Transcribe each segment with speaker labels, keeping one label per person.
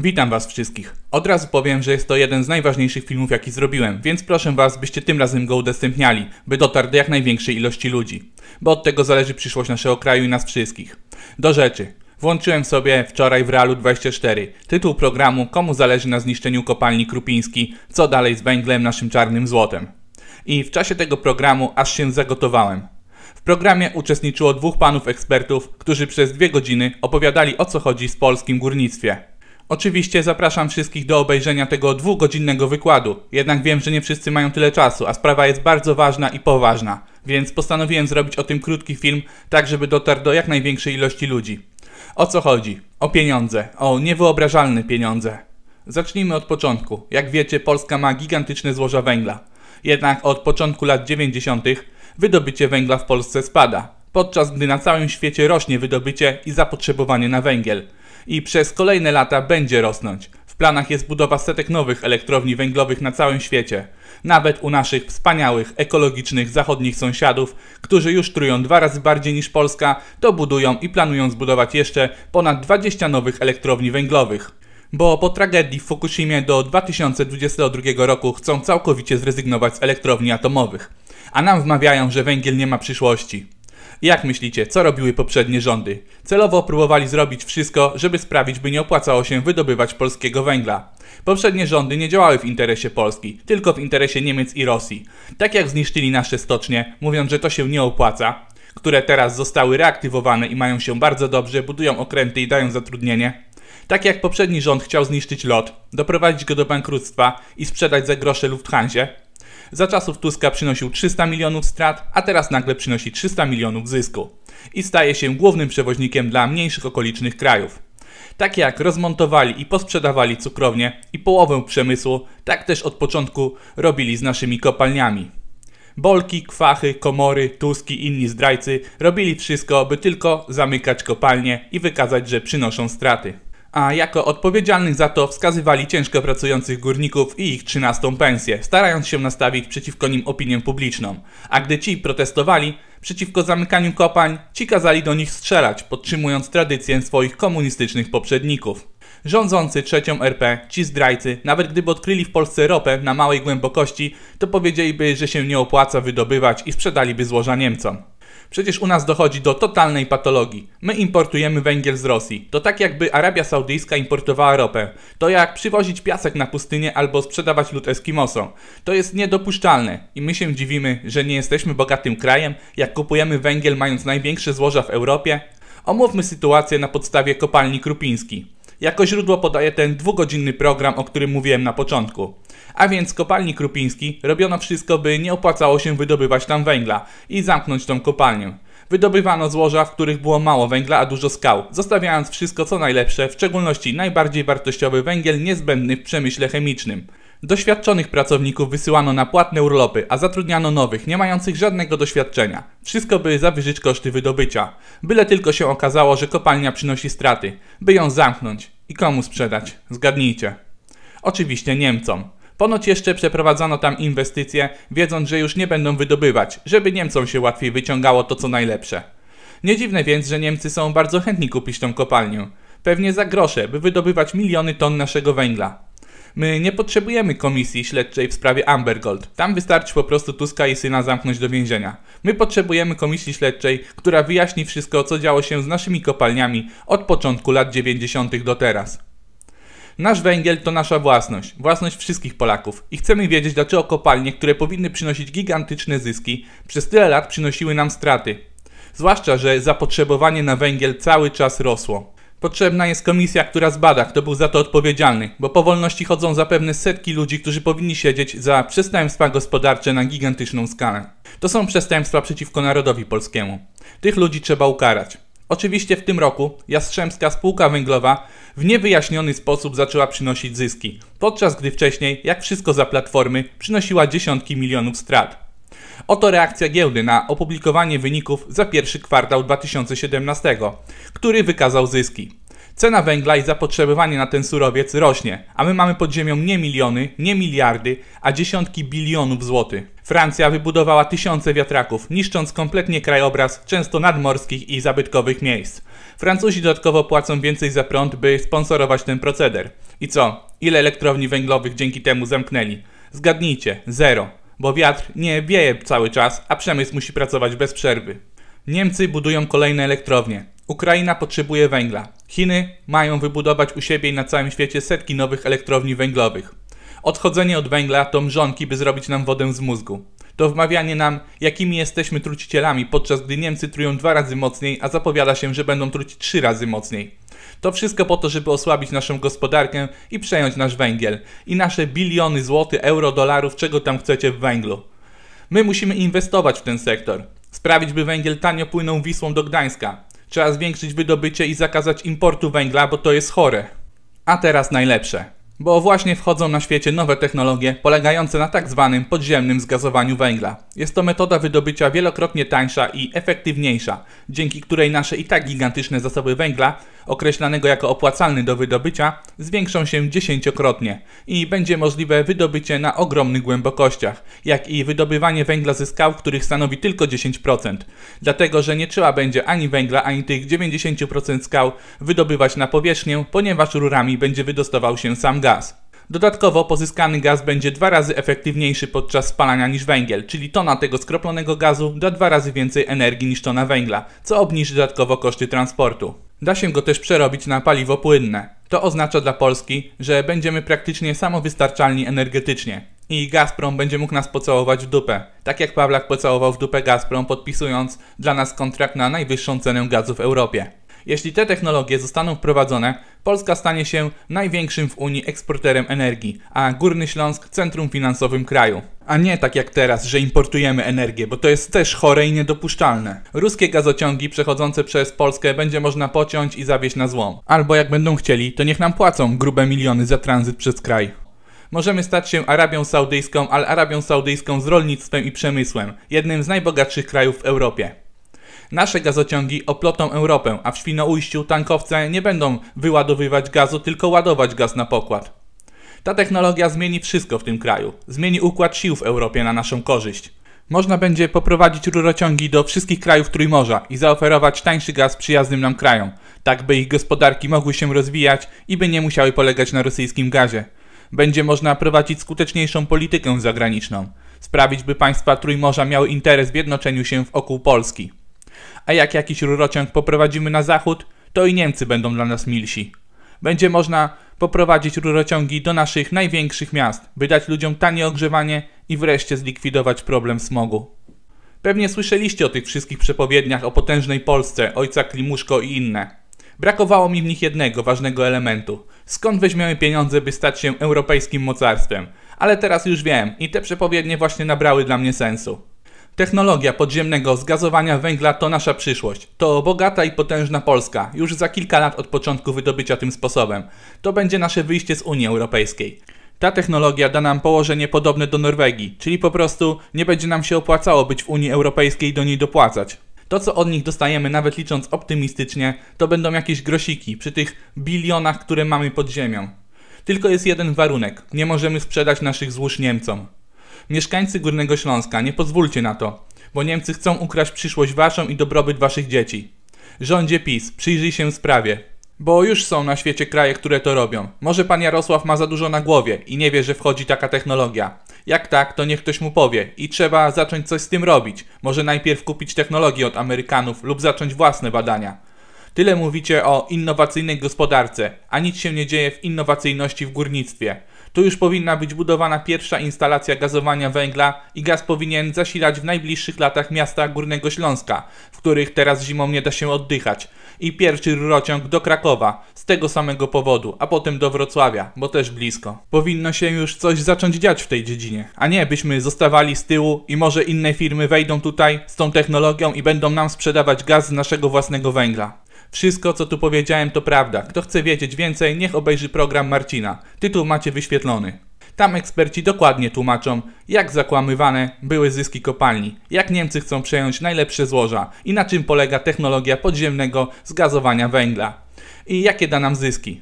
Speaker 1: Witam Was wszystkich. Od razu powiem, że jest to jeden z najważniejszych filmów, jaki zrobiłem, więc proszę Was, byście tym razem go udostępniali, by dotarł do jak największej ilości ludzi, bo od tego zależy przyszłość naszego kraju i nas wszystkich. Do rzeczy. Włączyłem sobie wczoraj w Realu 24 tytuł programu Komu zależy na zniszczeniu kopalni Krupiński, co dalej z węglem naszym czarnym złotem. I w czasie tego programu aż się zagotowałem. W programie uczestniczyło dwóch panów ekspertów, którzy przez dwie godziny opowiadali o co chodzi z polskim górnictwie. Oczywiście zapraszam wszystkich do obejrzenia tego dwugodzinnego wykładu, jednak wiem, że nie wszyscy mają tyle czasu, a sprawa jest bardzo ważna i poważna, więc postanowiłem zrobić o tym krótki film, tak żeby dotarł do jak największej ilości ludzi. O co chodzi? O pieniądze, o niewyobrażalne pieniądze. Zacznijmy od początku. Jak wiecie, Polska ma gigantyczne złoża węgla. Jednak od początku lat 90. wydobycie węgla w Polsce spada podczas gdy na całym świecie rośnie wydobycie i zapotrzebowanie na węgiel. I przez kolejne lata będzie rosnąć. W planach jest budowa setek nowych elektrowni węglowych na całym świecie. Nawet u naszych wspaniałych, ekologicznych, zachodnich sąsiadów, którzy już trują dwa razy bardziej niż Polska, to budują i planują zbudować jeszcze ponad 20 nowych elektrowni węglowych bo po tragedii w Fukushimie do 2022 roku chcą całkowicie zrezygnować z elektrowni atomowych, a nam wmawiają, że węgiel nie ma przyszłości. Jak myślicie, co robiły poprzednie rządy? Celowo próbowali zrobić wszystko, żeby sprawić, by nie opłacało się wydobywać polskiego węgla. Poprzednie rządy nie działały w interesie Polski, tylko w interesie Niemiec i Rosji. Tak jak zniszczyli nasze stocznie, mówiąc, że to się nie opłaca, które teraz zostały reaktywowane i mają się bardzo dobrze, budują okręty i dają zatrudnienie. Tak jak poprzedni rząd chciał zniszczyć lot, doprowadzić go do bankructwa i sprzedać za grosze Lufthansa, za czasów Tuska przynosił 300 milionów strat, a teraz nagle przynosi 300 milionów zysku. I staje się głównym przewoźnikiem dla mniejszych okolicznych krajów. Tak jak rozmontowali i posprzedawali cukrownie i połowę przemysłu, tak też od początku robili z naszymi kopalniami. Bolki, kwachy, komory, tuski, inni zdrajcy robili wszystko, by tylko zamykać kopalnie i wykazać, że przynoszą straty a jako odpowiedzialnych za to wskazywali ciężko pracujących górników i ich trzynastą pensję, starając się nastawić przeciwko nim opinię publiczną. A gdy ci protestowali przeciwko zamykaniu kopań, ci kazali do nich strzelać, podtrzymując tradycję swoich komunistycznych poprzedników. Rządzący trzecią RP, ci zdrajcy, nawet gdyby odkryli w Polsce ropę na małej głębokości, to powiedzieliby, że się nie opłaca wydobywać i sprzedaliby złoża Niemcom. Przecież u nas dochodzi do totalnej patologii. My importujemy węgiel z Rosji. To tak jakby Arabia Saudyjska importowała ropę. To jak przywozić piasek na pustynię albo sprzedawać lud Eskimosom. To jest niedopuszczalne i my się dziwimy, że nie jesteśmy bogatym krajem, jak kupujemy węgiel mając największe złoża w Europie. Omówmy sytuację na podstawie kopalni Krupiński. Jako źródło podaje ten dwugodzinny program, o którym mówiłem na początku. A więc kopalni Krupiński robiono wszystko, by nie opłacało się wydobywać tam węgla i zamknąć tą kopalnię. Wydobywano złoża, w których było mało węgla, a dużo skał, zostawiając wszystko co najlepsze, w szczególności najbardziej wartościowy węgiel niezbędny w przemyśle chemicznym. Doświadczonych pracowników wysyłano na płatne urlopy, a zatrudniano nowych, nie mających żadnego doświadczenia. Wszystko by zawyżyć koszty wydobycia. Byle tylko się okazało, że kopalnia przynosi straty, by ją zamknąć. I komu sprzedać? Zgadnijcie. Oczywiście Niemcom. Ponoć jeszcze przeprowadzano tam inwestycje, wiedząc, że już nie będą wydobywać, żeby Niemcom się łatwiej wyciągało to co najlepsze. Nie dziwne więc, że Niemcy są bardzo chętni kupić tą kopalnię. Pewnie za grosze, by wydobywać miliony ton naszego węgla. My nie potrzebujemy komisji śledczej w sprawie Amber Gold. Tam wystarczy po prostu Tuska i syna zamknąć do więzienia. My potrzebujemy komisji śledczej, która wyjaśni wszystko, co działo się z naszymi kopalniami od początku lat 90. do teraz. Nasz węgiel to nasza własność, własność wszystkich Polaków i chcemy wiedzieć, dlaczego kopalnie, które powinny przynosić gigantyczne zyski, przez tyle lat przynosiły nam straty. Zwłaszcza, że zapotrzebowanie na węgiel cały czas rosło. Potrzebna jest komisja, która zbada, kto był za to odpowiedzialny, bo po wolności chodzą zapewne setki ludzi, którzy powinni siedzieć za przestępstwa gospodarcze na gigantyczną skalę. To są przestępstwa przeciwko narodowi polskiemu. Tych ludzi trzeba ukarać. Oczywiście w tym roku Jastrzębska Spółka Węglowa w niewyjaśniony sposób zaczęła przynosić zyski, podczas gdy wcześniej, jak wszystko za platformy, przynosiła dziesiątki milionów strat. Oto reakcja giełdy na opublikowanie wyników za pierwszy kwartał 2017, który wykazał zyski. Cena węgla i zapotrzebowanie na ten surowiec rośnie, a my mamy pod ziemią nie miliony, nie miliardy, a dziesiątki bilionów złotych. Francja wybudowała tysiące wiatraków, niszcząc kompletnie krajobraz często nadmorskich i zabytkowych miejsc. Francuzi dodatkowo płacą więcej za prąd, by sponsorować ten proceder. I co? Ile elektrowni węglowych dzięki temu zamknęli? Zgadnijcie, zero bo wiatr nie wieje cały czas, a przemysł musi pracować bez przerwy. Niemcy budują kolejne elektrownie. Ukraina potrzebuje węgla. Chiny mają wybudować u siebie i na całym świecie setki nowych elektrowni węglowych. Odchodzenie od węgla to mrzonki, by zrobić nam wodę z mózgu to wmawianie nam, jakimi jesteśmy trucicielami, podczas gdy Niemcy trują dwa razy mocniej, a zapowiada się, że będą trucić trzy razy mocniej. To wszystko po to, żeby osłabić naszą gospodarkę i przejąć nasz węgiel i nasze biliony złotych, euro, dolarów, czego tam chcecie w węglu. My musimy inwestować w ten sektor, sprawić, by węgiel tanio płynął Wisłą do Gdańska. Trzeba zwiększyć wydobycie i zakazać importu węgla, bo to jest chore. A teraz najlepsze bo właśnie wchodzą na świecie nowe technologie polegające na tak zwanym podziemnym zgazowaniu węgla. Jest to metoda wydobycia wielokrotnie tańsza i efektywniejsza, dzięki której nasze i tak gigantyczne zasoby węgla określanego jako opłacalny do wydobycia, zwiększą się dziesięciokrotnie i będzie możliwe wydobycie na ogromnych głębokościach, jak i wydobywanie węgla ze skał, których stanowi tylko 10%, dlatego że nie trzeba będzie ani węgla, ani tych 90% skał wydobywać na powierzchnię, ponieważ rurami będzie wydostawał się sam gaz. Dodatkowo pozyskany gaz będzie dwa razy efektywniejszy podczas spalania niż węgiel, czyli tona tego skroplonego gazu da dwa razy więcej energii niż tona węgla, co obniży dodatkowo koszty transportu. Da się go też przerobić na paliwo płynne. To oznacza dla Polski, że będziemy praktycznie samowystarczalni energetycznie. I Gazprom będzie mógł nas pocałować w dupę. Tak jak Pawlak pocałował w dupę Gazprom, podpisując dla nas kontrakt na najwyższą cenę gazu w Europie. Jeśli te technologie zostaną wprowadzone, Polska stanie się największym w Unii eksporterem energii, a Górny Śląsk centrum finansowym kraju. A nie tak jak teraz, że importujemy energię, bo to jest też chore i niedopuszczalne. Ruskie gazociągi przechodzące przez Polskę będzie można pociąć i zawieźć na złom. Albo jak będą chcieli, to niech nam płacą grube miliony za tranzyt przez kraj. Możemy stać się Arabią Saudyjską, ale Arabią Saudyjską z rolnictwem i przemysłem, jednym z najbogatszych krajów w Europie. Nasze gazociągi oplotą Europę, a w Świnoujściu tankowce nie będą wyładowywać gazu, tylko ładować gaz na pokład. Ta technologia zmieni wszystko w tym kraju. Zmieni układ sił w Europie na naszą korzyść. Można będzie poprowadzić rurociągi do wszystkich krajów Trójmorza i zaoferować tańszy gaz przyjaznym nam krajom, tak by ich gospodarki mogły się rozwijać i by nie musiały polegać na rosyjskim gazie. Będzie można prowadzić skuteczniejszą politykę zagraniczną, sprawić by państwa Trójmorza miały interes w jednoczeniu się wokół Polski a jak jakiś rurociąg poprowadzimy na zachód, to i Niemcy będą dla nas milsi. Będzie można poprowadzić rurociągi do naszych największych miast, by dać ludziom tanie ogrzewanie i wreszcie zlikwidować problem smogu. Pewnie słyszeliście o tych wszystkich przepowiedniach o potężnej Polsce, ojca Klimuszko i inne. Brakowało mi w nich jednego ważnego elementu. Skąd weźmiemy pieniądze, by stać się europejskim mocarstwem? Ale teraz już wiem i te przepowiednie właśnie nabrały dla mnie sensu. Technologia podziemnego zgazowania węgla to nasza przyszłość. To bogata i potężna Polska, już za kilka lat od początku wydobycia tym sposobem. To będzie nasze wyjście z Unii Europejskiej. Ta technologia da nam położenie podobne do Norwegii, czyli po prostu nie będzie nam się opłacało być w Unii Europejskiej i do niej dopłacać. To, co od nich dostajemy, nawet licząc optymistycznie, to będą jakieś grosiki przy tych bilionach, które mamy pod ziemią. Tylko jest jeden warunek: nie możemy sprzedać naszych złóż Niemcom. Mieszkańcy Górnego Śląska, nie pozwólcie na to, bo Niemcy chcą ukraść przyszłość waszą i dobrobyt waszych dzieci. Rządzie PiS, przyjrzyj się sprawie. Bo już są na świecie kraje, które to robią. Może pan Jarosław ma za dużo na głowie i nie wie, że wchodzi taka technologia. Jak tak, to niech ktoś mu powie i trzeba zacząć coś z tym robić. Może najpierw kupić technologię od Amerykanów lub zacząć własne badania. Tyle mówicie o innowacyjnej gospodarce, a nic się nie dzieje w innowacyjności w górnictwie. To już powinna być budowana pierwsza instalacja gazowania węgla i gaz powinien zasilać w najbliższych latach miasta Górnego Śląska, w których teraz zimą nie da się oddychać, i pierwszy rurociąg do Krakowa z tego samego powodu, a potem do Wrocławia, bo też blisko. Powinno się już coś zacząć dziać w tej dziedzinie, a nie byśmy zostawali z tyłu i może inne firmy wejdą tutaj z tą technologią i będą nam sprzedawać gaz z naszego własnego węgla. Wszystko, co tu powiedziałem, to prawda. Kto chce wiedzieć więcej, niech obejrzy program Marcina. Tytuł macie wyświetlony. Tam eksperci dokładnie tłumaczą, jak zakłamywane były zyski kopalni, jak Niemcy chcą przejąć najlepsze złoża i na czym polega technologia podziemnego zgazowania węgla. I jakie da nam zyski.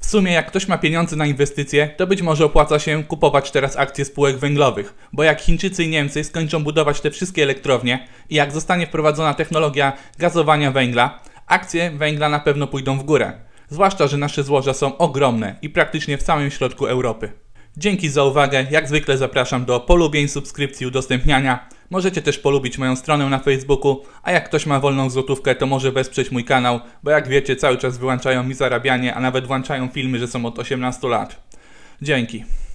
Speaker 1: W sumie jak ktoś ma pieniądze na inwestycje, to być może opłaca się kupować teraz akcje spółek węglowych, bo jak Chińczycy i Niemcy skończą budować te wszystkie elektrownie i jak zostanie wprowadzona technologia gazowania węgla, akcje węgla na pewno pójdą w górę. Zwłaszcza, że nasze złoża są ogromne i praktycznie w samym środku Europy. Dzięki za uwagę, jak zwykle zapraszam do polubień, subskrypcji, udostępniania. Możecie też polubić moją stronę na Facebooku, a jak ktoś ma wolną złotówkę, to może wesprzeć mój kanał, bo jak wiecie, cały czas wyłączają mi zarabianie, a nawet włączają filmy, że są od 18 lat. Dzięki.